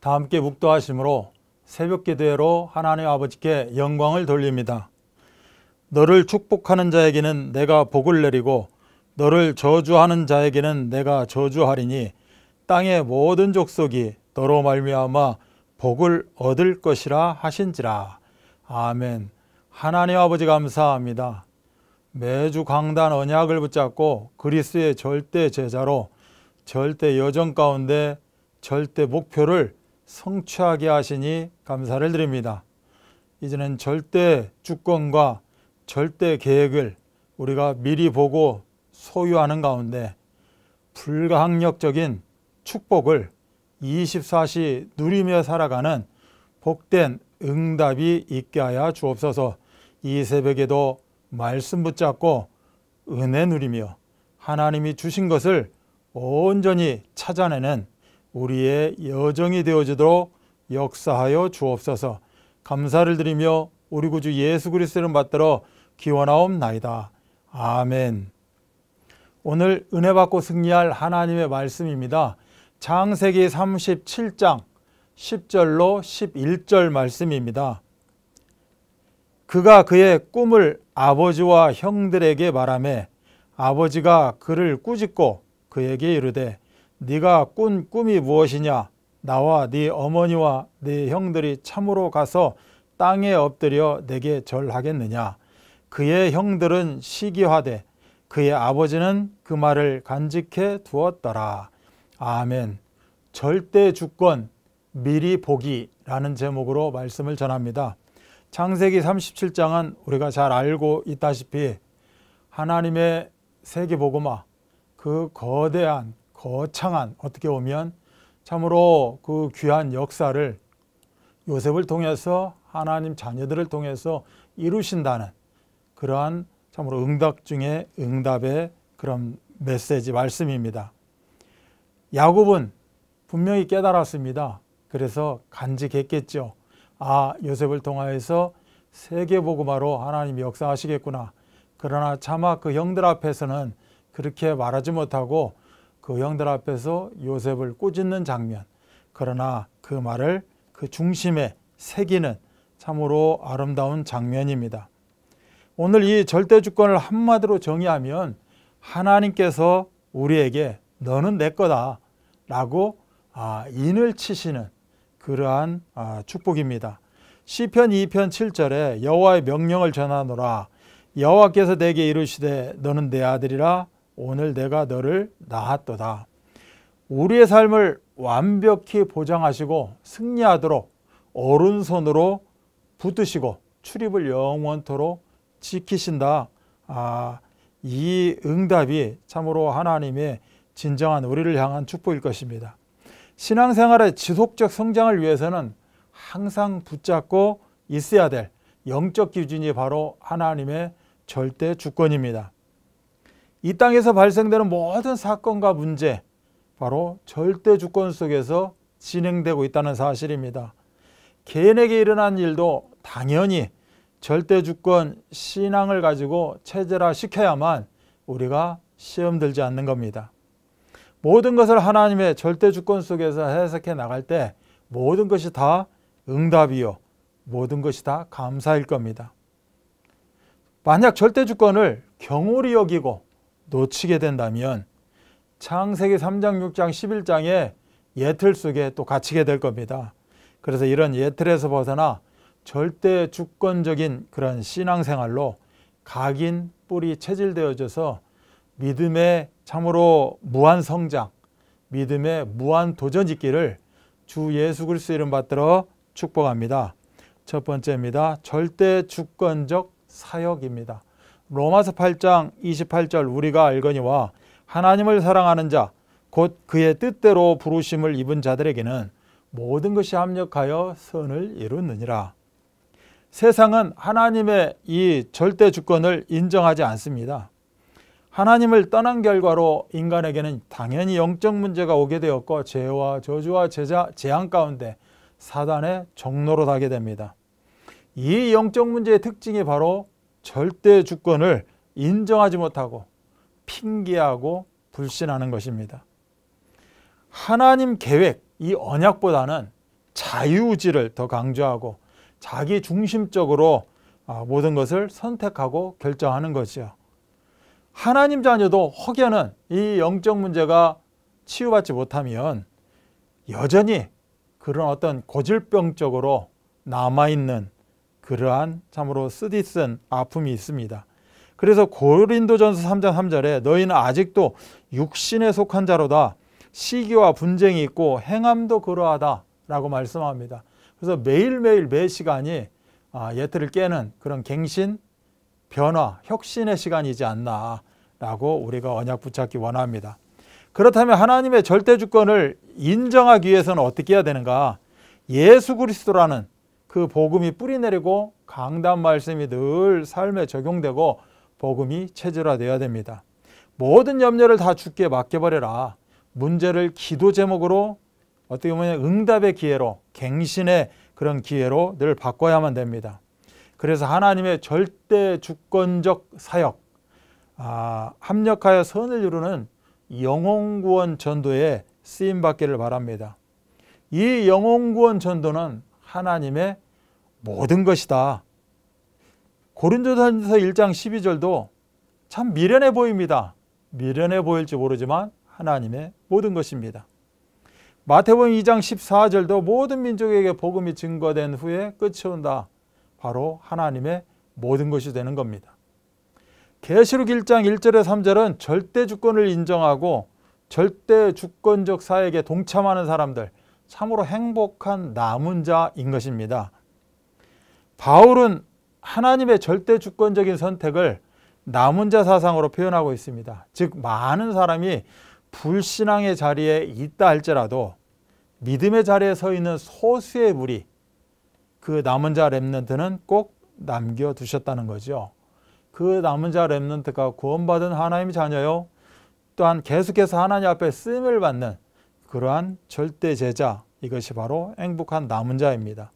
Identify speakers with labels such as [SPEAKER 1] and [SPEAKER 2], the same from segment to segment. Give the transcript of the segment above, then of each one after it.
[SPEAKER 1] 다 함께 묵도하심으로 새벽 기도회로 하나님 아버지께 영광을 돌립니다. 너를 축복하는 자에게는 내가 복을 내리고 너를 저주하는 자에게는 내가 저주하리니 땅의 모든 족속이 너로 말미암아 복을 얻을 것이라 하신지라. 아멘. 하나님 아버지 감사합니다. 매주 강단 언약을 붙잡고 그리스의 절대 제자로 절대 여정 가운데 절대 목표를 성취하게 하시니 감사를 드립니다. 이제는 절대 주권과 절대 계획을 우리가 미리 보고 소유하는 가운데 불가항력적인 축복을 24시 누리며 살아가는 복된 응답이 있게 하여 주옵소서 이 새벽에도 말씀 붙잡고 은혜 누리며 하나님이 주신 것을 온전히 찾아내는 우리의 여정이 되어지도록 역사하여 주옵소서. 감사를 드리며 우리 구주 예수 그리스도를 받들어 기원하옵나이다. 아멘. 오늘 은혜 받고 승리할 하나님의 말씀입니다. 장세기 37장 10절로 11절 말씀입니다. 그가 그의 꿈을 아버지와 형들에게 말하며 아버지가 그를 꾸짖고 그에게 이르되 네가 꾼 꿈이 무엇이냐 나와 네 어머니와 네 형들이 참으로 가서 땅에 엎드려 내게 절하겠느냐 그의 형들은 시기화되 그의 아버지는 그 말을 간직해 두었더라 아멘 절대 주권 미리 보기라는 제목으로 말씀을 전합니다 창세기 37장은 우리가 잘 알고 있다시피 하나님의 세계보고마 그 거대한 거창한 어떻게 보면 참으로 그 귀한 역사를 요셉을 통해서 하나님 자녀들을 통해서 이루신다는 그러한 참으로 응답 중에 응답의 그런 메시지 말씀입니다. 야곱은 분명히 깨달았습니다. 그래서 간직했겠죠. 아, 요셉을 통하여서 세계 보고마로 하나님이 역사하시겠구나. 그러나 차마 그 형들 앞에서는 그렇게 말하지 못하고 그 형들 앞에서 요셉을 꾸짖는 장면. 그러나 그 말을 그 중심에 새기는 참으로 아름다운 장면입니다. 오늘 이 절대 주권을 한마디로 정의하면 하나님께서 우리에게 너는 내 거다 라고 아, 인을 치시는 그러한 아, 축복입니다. 시편 2편 7절에 여호와의 명령을 전하노라 여호와께서 내게 이르시되 너는 내 아들이라 오늘 내가 너를 낳았도다. 우리의 삶을 완벽히 보장하시고 승리하도록 오른손으로 붙드시고 출입을 영원토록 지키신다. 아, 이 응답이 참으로 하나님의 진정한 우리를 향한 축복일 것입니다. 신앙생활의 지속적 성장을 위해서는 항상 붙잡고 있어야 될 영적 기준이 바로 하나님의 절대 주권입니다. 이 땅에서 발생되는 모든 사건과 문제 바로 절대 주권 속에서 진행되고 있다는 사실입니다. 개인에게 일어난 일도 당연히 절대 주권 신앙을 가지고 체제라 시켜야만 우리가 시험 들지 않는 겁니다. 모든 것을 하나님의 절대 주권 속에서 해석해 나갈 때 모든 것이 다 응답이요. 모든 것이 다 감사일 겁니다. 만약 절대 주권을 경홀히 여기고 놓치게 된다면 창세기 3장, 6장, 11장의 예틀 속에 또 갇히게 될 겁니다. 그래서 이런 예틀에서 벗어나 절대 주권적인 그런 신앙생활로 각인 뿌리 체질되어져서 믿음의 참으로 무한 성장, 믿음의 무한 도전 있기를 주 예수 그리스도 이름 받들어 축복합니다. 첫 번째입니다. 절대 주권적 사역입니다. 로마서 8장 28절 우리가 알거니와 하나님을 사랑하는 자 곧 그의 뜻대로 부르심을 입은 자들에게는 모든 것이 합력하여 선을 이루느니라. 세상은 하나님의 이 절대 주권을 인정하지 않습니다. 하나님을 떠난 결과로 인간에게는 당연히 영적 문제가 오게 되었고 죄와 저주와 제자, 재앙 가운데 사단의 종로로 가게 됩니다. 이 영적 문제의 특징이 바로 절대 주권을 인정하지 못하고 핑계하고 불신하는 것입니다. 하나님 계획, 이 언약보다는 자유의지를 더 강조하고 자기 중심적으로 아, 모든 것을 선택하고 결정하는 거지요. 하나님 자녀도 혹여는 이 영적 문제가 치유받지 못하면 여전히 그런 어떤 고질병적으로 남아있는 그러한 참으로 쓰디쓴 아픔이 있습니다. 그래서 고린도전서 3장 3절에 너희는 아직도 육신에 속한 자로다. 시기와 분쟁이 있고 행함도 그러하다라고 말씀합니다. 그래서 매일매일 매 시간이 아, 예틀을 깨는 그런 갱신, 변화, 혁신의 시간이지 않나라고 우리가 언약 붙잡기 원합니다. 그렇다면 하나님의 절대 주권을 인정하기 위해서는 어떻게 해야 되는가? 예수 그리스도라는 그 복음이 뿌리 내리고 강단 말씀이 늘 삶에 적용되고 복음이 체질화되어야 됩니다. 모든 염려를 다 주께 맡겨버려라. 문제를 기도 제목으로 어떻게 보면 응답의 기회로 갱신의 그런 기회로 늘 바꿔야만 됩니다. 그래서 하나님의 절대 주권적 사역, 아, 합력하여 선을 이루는 영혼구원 전도에 쓰임받기를 바랍니다. 이 영혼구원 전도는 하나님의 모든 것이다. 고린도전서 1장 12절도 참 미련해 보입니다. 미련해 보일지 모르지만 하나님의 모든 것입니다. 마태복음 2장 14절도 모든 민족에게 복음이 증거된 후에 끝이 온다. 바로 하나님의 모든 것이 되는 겁니다. 계시록 1장 1절에 3절은 절대 주권을 인정하고 절대 주권적 사역에 동참하는 사람들, 참으로 행복한 남은 자인 것입니다. 바울은 하나님의 절대 주권적인 선택을 남은 자 사상으로 표현하고 있습니다. 즉 많은 사람이 불신앙의 자리에 있다 할지라도 믿음의 자리에 서 있는 소수의 무리 그 남은 자 랩런트는 꼭 남겨 두셨다는 거죠. 그 남은 자 랩런트가 구원받은 하나님의 자녀요. 또한 계속해서 하나님 앞에 쓰임을 받는 그러한 절대 제자 이것이 바로 행복한 남은 자입니다.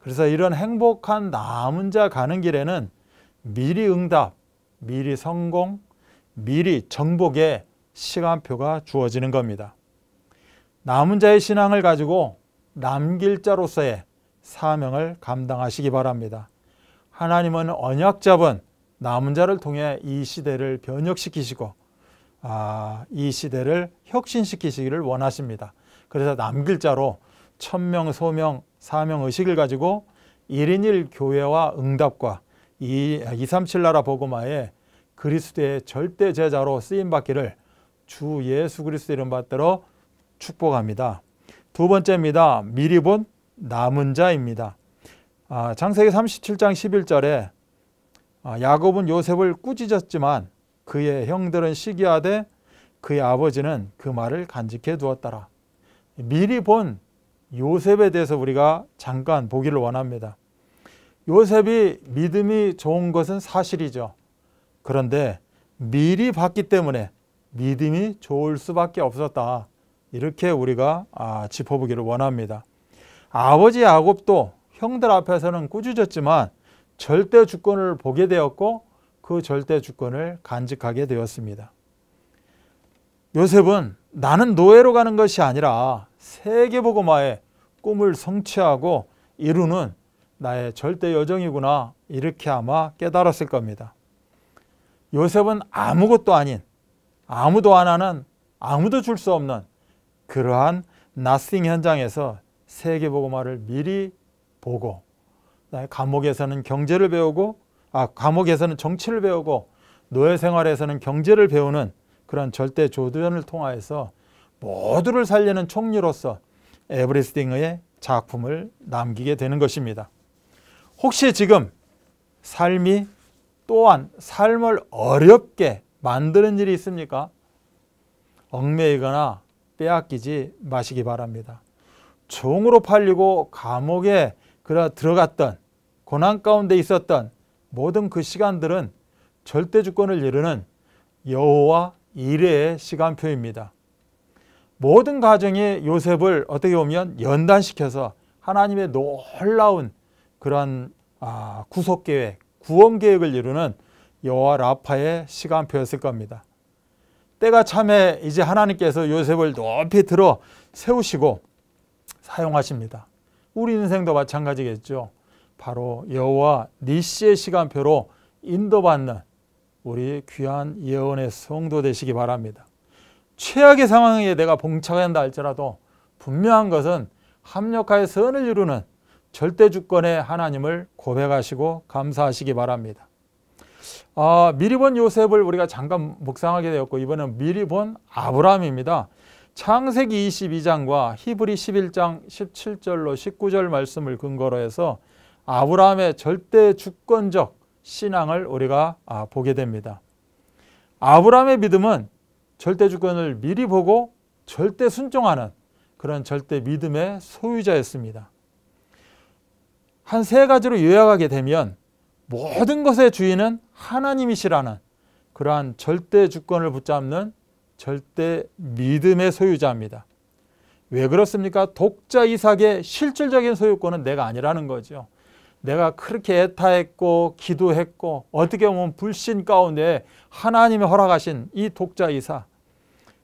[SPEAKER 1] 그래서 이런 행복한 남은 자 가는 길에는 미리 응답, 미리 성공, 미리 정복의 시간표가 주어지는 겁니다. 남은 자의 신앙을 가지고 남길 자로서의 사명을 감당하시기 바랍니다. 하나님은 언약잡은 남은 자를 통해 이 시대를 변혁시키시고 아, 이 시대를 혁신시키시기를 원하십니다. 그래서 남글자로 천명, 소명, 사명의식을 가지고 1인 1 교회와 응답과 237 나라 복음화에 그리스도의 절대 제자로 쓰임받기를 주 예수 그리스도 이름 받들어 축복합니다. 두 번째입니다. 미리 본 남은 자입니다. 아, 창세기 37장 11절에 아, 야곱은 요셉을 꾸짖었지만 그의 형들은 시기하되 그의 아버지는 그 말을 간직해 두었더라. 미리 본 요셉에 대해서 우리가 잠깐 보기를 원합니다. 요셉이 믿음이 좋은 것은 사실이죠. 그런데 미리 봤기 때문에 믿음이 좋을 수밖에 없었다. 이렇게 우리가 아, 짚어보기를 원합니다. 아버지 야곱도 형들 앞에서는 꾸짖었지만 절대 주권을 보게 되었고 그 절대 주권을 간직하게 되었습니다. 요셉은 나는 노예로 가는 것이 아니라 세계보고마의 꿈을 성취하고 이루는 나의 절대 여정이구나 이렇게 아마 깨달았을 겁니다. 요셉은 아무것도 아닌 아무도 안 하는 아무도 줄 수 없는 그러한 나스 현장에서 세계보고마를 미리 보고 감옥에서는 경제를 배우고 아, 감옥에서는 정치를 배우고 노예 생활에서는 경제를 배우는 그런 절대 조두연을 통하여서 모두를 살리는 총리로서 에브리스팅의 작품을 남기게 되는 것입니다. 혹시 지금 삶이 또한 삶을 어렵게 만드는 일이 있습니까? 얽매이거나 빼앗기지 마시기 바랍니다. 종으로 팔리고 감옥에 들어갔던 고난 가운데 있었던 모든 그 시간들은 절대 주권을 이루는 여호와 이레의 시간표입니다. 모든 가정이 요셉을 어떻게 보면 연단시켜서 하나님의 놀라운 그러 아, 구속계획, 구원계획을 이루는 여호와 라파의 시간표였을 겁니다. 때가 참에 이제 하나님께서 요셉을 높이 들어 세우시고 사용하십니다. 우리 인생도 마찬가지겠죠. 바로 여호와 니시의 시간표로 인도받는 우리 귀한 예언의 성도 되시기 바랍니다. 최악의 상황에 내가 봉착한다 할지라도 분명한 것은 합력하여 선을 이루는 절대 주권의 하나님을 고백하시고 감사하시기 바랍니다. 아, 미리 본 요셉을 우리가 잠깐 묵상하게 되었고 이번은 미리 본 아브라함입니다. 창세기 22장과 히브리 11장 17절로 19절 말씀을 근거로 해서 아브라함의 절대 주권적 신앙을 우리가 아, 보게 됩니다. 아브라함의 믿음은 절대 주권을 미리 보고 절대 순종하는 그런 절대 믿음의 소유자였습니다. 한 세 가지로 요약하게 되면 모든 것의 주인은 하나님이시라는 그러한 절대 주권을 붙잡는 절대 믿음의 소유자입니다. 왜 그렇습니까? 독자 이삭의 실질적인 소유권은 내가 아니라는 거죠. 내가 그렇게 애타했고 기도했고 어떻게 보면 불신 가운데 하나님이 허락하신 이 독자이사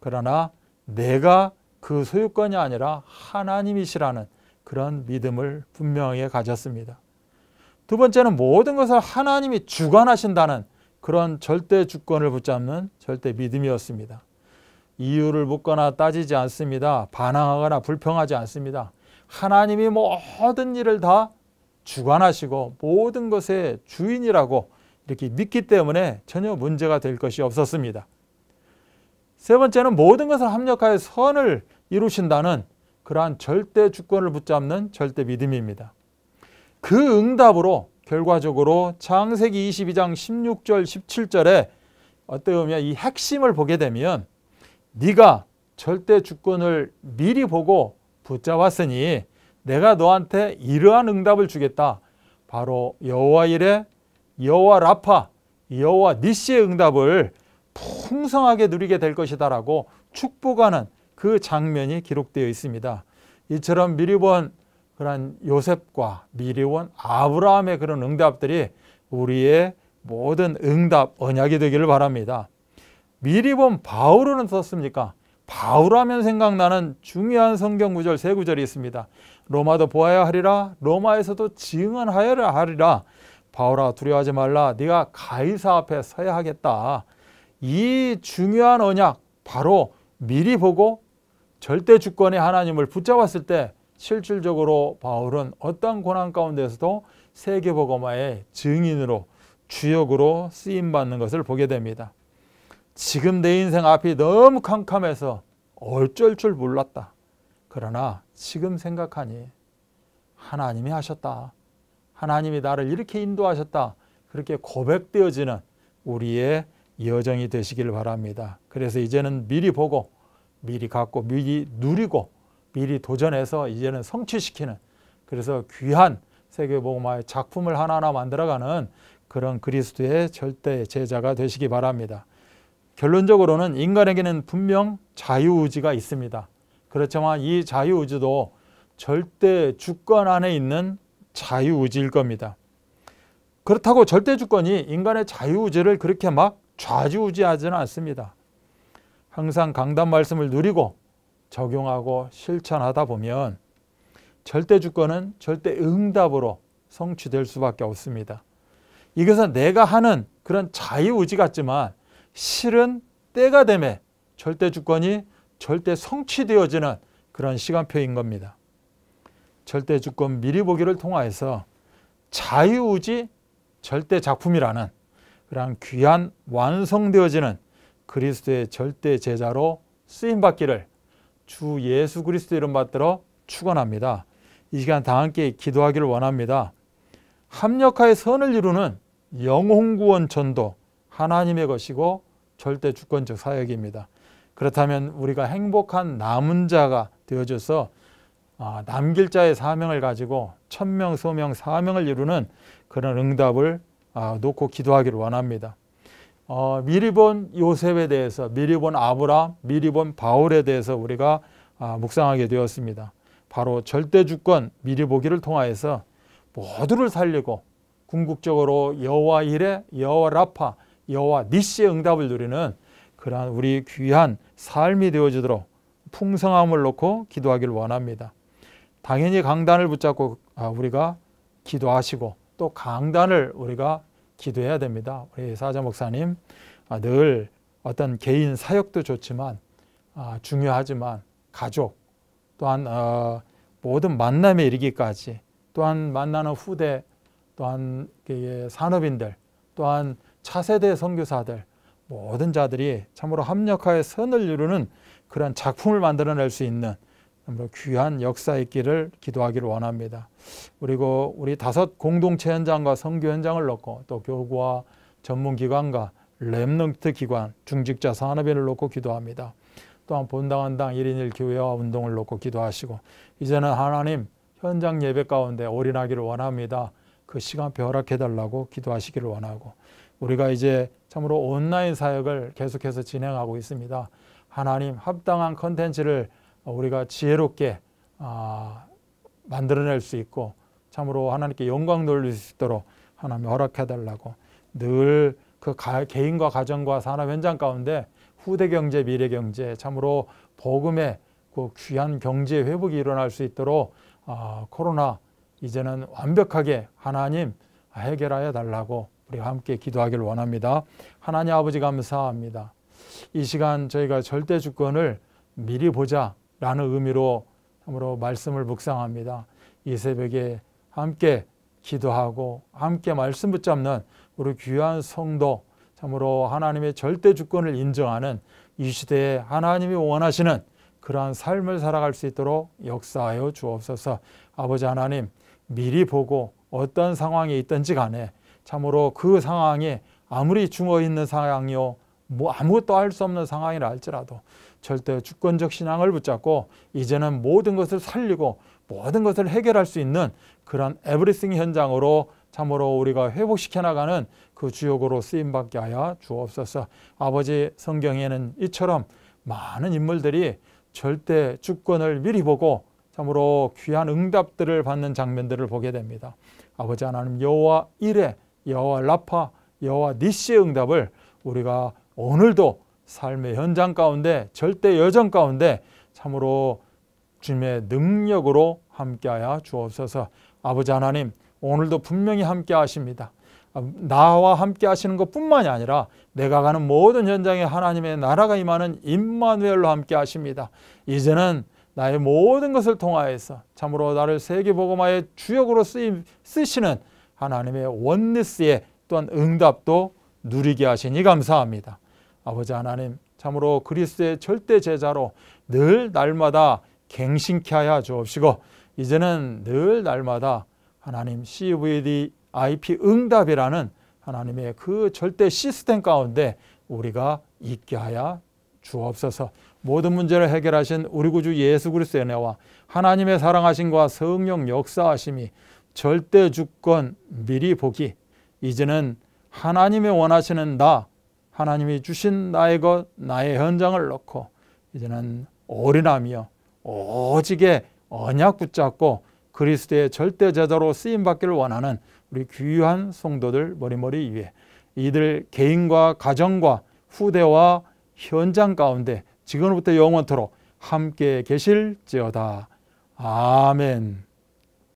[SPEAKER 1] 그러나 내가 그 소유권이 아니라 하나님이시라는 그런 믿음을 분명히 가졌습니다. 두 번째는 모든 것을 하나님이 주관하신다는 그런 절대 주권을 붙잡는 절대 믿음이었습니다. 이유를 묻거나 따지지 않습니다. 반항하거나 불평하지 않습니다. 하나님이 모든 일을 다 주관하시고 모든 것의 주인이라고 이렇게 믿기 때문에 전혀 문제가 될 것이 없었습니다. 세 번째는 모든 것을 합력하여 선을 이루신다는 그러한 절대 주권을 붙잡는 절대 믿음입니다. 그 응답으로 결과적으로 창세기 22장 16절 17절에 어떻게 보면 이 핵심을 보게 되면 네가 절대 주권을 미리 보고 붙잡았으니 내가 너한테 이러한 응답을 주겠다. 바로 여호와 일의 여호와 라파, 여호와 니시의 응답을 풍성하게 누리게 될 것이다라고 축복하는 그 장면이 기록되어 있습니다. 이처럼 미리 본 그런 요셉과 미리 본 아브라함의 그런 응답들이 우리의 모든 응답 언약이 되기를 바랍니다. 미리 본 바울은 어떻습니까? 바울 하면 생각나는 중요한 성경 구절 세 구절이 있습니다. 로마도 보아야 하리라 로마에서도 증언 하여라 하리라 바울아 두려워하지 말라 네가 가이사 앞에 서야 하겠다 이 중요한 언약 바로 미리 보고 절대 주권의 하나님을 붙잡았을 때 실질적으로 바울은 어떤 고난 가운데서도 세계복음화의 증인으로 주역으로 쓰임받는 것을 보게 됩니다. 지금 내 인생 앞이 너무 캄캄해서 어쩔 줄 몰랐다. 그러나 지금 생각하니 하나님이 하셨다. 하나님이 나를 이렇게 인도하셨다. 그렇게 고백되어지는 우리의 여정이 되시길 바랍니다. 그래서 이제는 미리 보고, 미리 갖고, 미리 누리고, 미리 도전해서 이제는 성취시키는 그래서 귀한 세계보음마의 작품을 하나하나 만들어가는 그런 그리스도의 절대 제자가 되시기 바랍니다. 결론적으로는 인간에게는 분명 자유의지가 있습니다. 그렇지만 이 자유의지도 절대 주권 안에 있는 자유의지일 겁니다. 그렇다고 절대 주권이 인간의 자유의지를 그렇게 막 좌지우지하지는 않습니다. 항상 강단 말씀을 누리고 적용하고 실천하다 보면 절대 주권은 절대 응답으로 성취될 수밖에 없습니다. 이것은 내가 하는 그런 자유의지 같지만 실은 때가 되매 절대 주권이 절대 성취되어지는 그런 시간표인 겁니다. 절대 주권 미리 보기를 통하여서 자유의지 절대 작품이라는 그러 귀한 완성되어지는 그리스도의 절대 제자로 쓰임받기를 주 예수 그리스도 이름 받들어 축원합니다. 이 시간 다 함께 기도하기를 원합니다. 합력하여 선을 이루는 영혼구원 전도 하나님의 것이고 절대 주권적 사역입니다. 그렇다면 우리가 행복한 남은 자가 되어져서 아, 남길 자의 사명을 가지고 천명, 소명, 사명을 이루는 그런 응답을 아, 놓고 기도하기를 원합니다. 어, 미리 본 요셉에 대해서, 미리 본 아브라, 미리 본 바울에 대해서 우리가 아, 묵상하게 되었습니다. 바로 절대 주권 미리 보기를 통하여서 모두를 살리고 궁극적으로 여호와 일에 여호와 라파, 여호와 니시의 응답을 누리는 그러한 우리 귀한 삶이 되어지도록 풍성함을 놓고 기도하길 원합니다. 당연히 강단을 붙잡고 아, 우리가 기도하시고 또 강단을 우리가 기도해야 됩니다. 우리 사자 목사님 아, 늘 어떤 개인 사역도 좋지만 아, 중요하지만 가족 또한 어, 모든 만남에 이르기까지 또한 만나는 후대 또한 산업인들 또한 차세대 선교사들 모든 자들이 참으로 합력하여 선을 이루는 그런 작품을 만들어낼 수 있는 귀한 역사의 길을 기도하기를 원합니다. 그리고 우리 다섯 공동체 현장과 선교 현장을 넣고 또 교구와 전문기관과 랩넌트 기관, 중직자 산업인을 놓고 기도합니다. 또한 본당 한당 1인 1교회와 운동을 놓고 기도하시고 이제는 하나님 현장 예배 가운데 올인하기를 원합니다. 그 시간표 락해달라고 기도하시기를 원하고 우리가 이제 참으로 온라인 사역을 계속해서 진행하고 있습니다. 하나님 합당한 컨텐츠를 우리가 지혜롭게 아, 만들어낼 수 있고 참으로 하나님께 영광 돌릴 수 있도록 하나님 허락해 달라고 늘 그 개인과 가정과 산업 현장 가운데 후대 경제 미래 경제 참으로 복음의 그 귀한 경제 회복이 일어날 수 있도록 아, 코로나 이제는 완벽하게 하나님 해결하여 달라고 우리가 함께 기도하기를 원합니다. 하나님 아버지 감사합니다. 이 시간 저희가 절대 주권을 미리 보자라는 의미로 참으로 말씀을 묵상합니다. 이 새벽에 함께 기도하고 함께 말씀 붙잡는 우리 귀한 성도 참으로 하나님의 절대 주권을 인정하는 이 시대에 하나님이 원하시는 그러한 삶을 살아갈 수 있도록 역사하여 주옵소서. 아버지 하나님, 미리 보고 어떤 상황에 있든지 간에 참으로 그 상황이 아무리 중어 있는 상황이요 뭐 아무것도 할 수 없는 상황이라 할지라도 절대 주권적 신앙을 붙잡고 이제는 모든 것을 살리고 모든 것을 해결할 수 있는 그런 에브리싱 현장으로 참으로 우리가 회복시켜 나가는 그 주역으로 쓰임 받게 하여 주옵소서. 아버지 성경에는 이처럼 많은 인물들이 절대 주권을 미리 보고 참으로 귀한 응답들을 받는 장면들을 보게 됩니다. 아버지 하나님 여호와 일에 여호와 라파, 여호와 니시의 응답을 우리가 오늘도 삶의 현장 가운데 절대 여정 가운데 참으로 주님의 능력으로 함께하여 주옵소서. 아버지 하나님 오늘도 분명히 함께 하십니다. 아, 나와 함께 하시는 것뿐만이 아니라 내가 가는 모든 현장에 하나님의 나라가 임하는 임마누엘로 함께 하십니다. 이제는 나의 모든 것을 통하여서 참으로 나를 세계복음화의 주역으로 쓰시는 하나님의 원리스에 또한 응답도 누리게 하시니 감사합니다. 아버지 하나님 참으로 그리스의 절대 제자로 늘 날마다 갱신케 하여 주옵시고 이제는 늘 날마다 하나님 CVD IP 응답이라는 하나님의 그 절대 시스템 가운데 우리가 있게 하여 주옵소서 모든 문제를 해결하신 우리 구주 예수 그리스의 은혜와 하나님의 사랑하신과 성령 역사하심이 절대 주권 미리 보기 이제는 하나님이 원하시는 나 하나님이 주신 나의 것 나의 현장을 놓고 이제는 올인하며 오직에 언약 붙잡고 그리스도의 절대 제자로 쓰임 받기를 원하는 우리 귀한 성도들 머리머리 위에 이들 개인과 가정과 후대와 현장 가운데 지금부터 영원토록 함께 계실지어다. 아멘.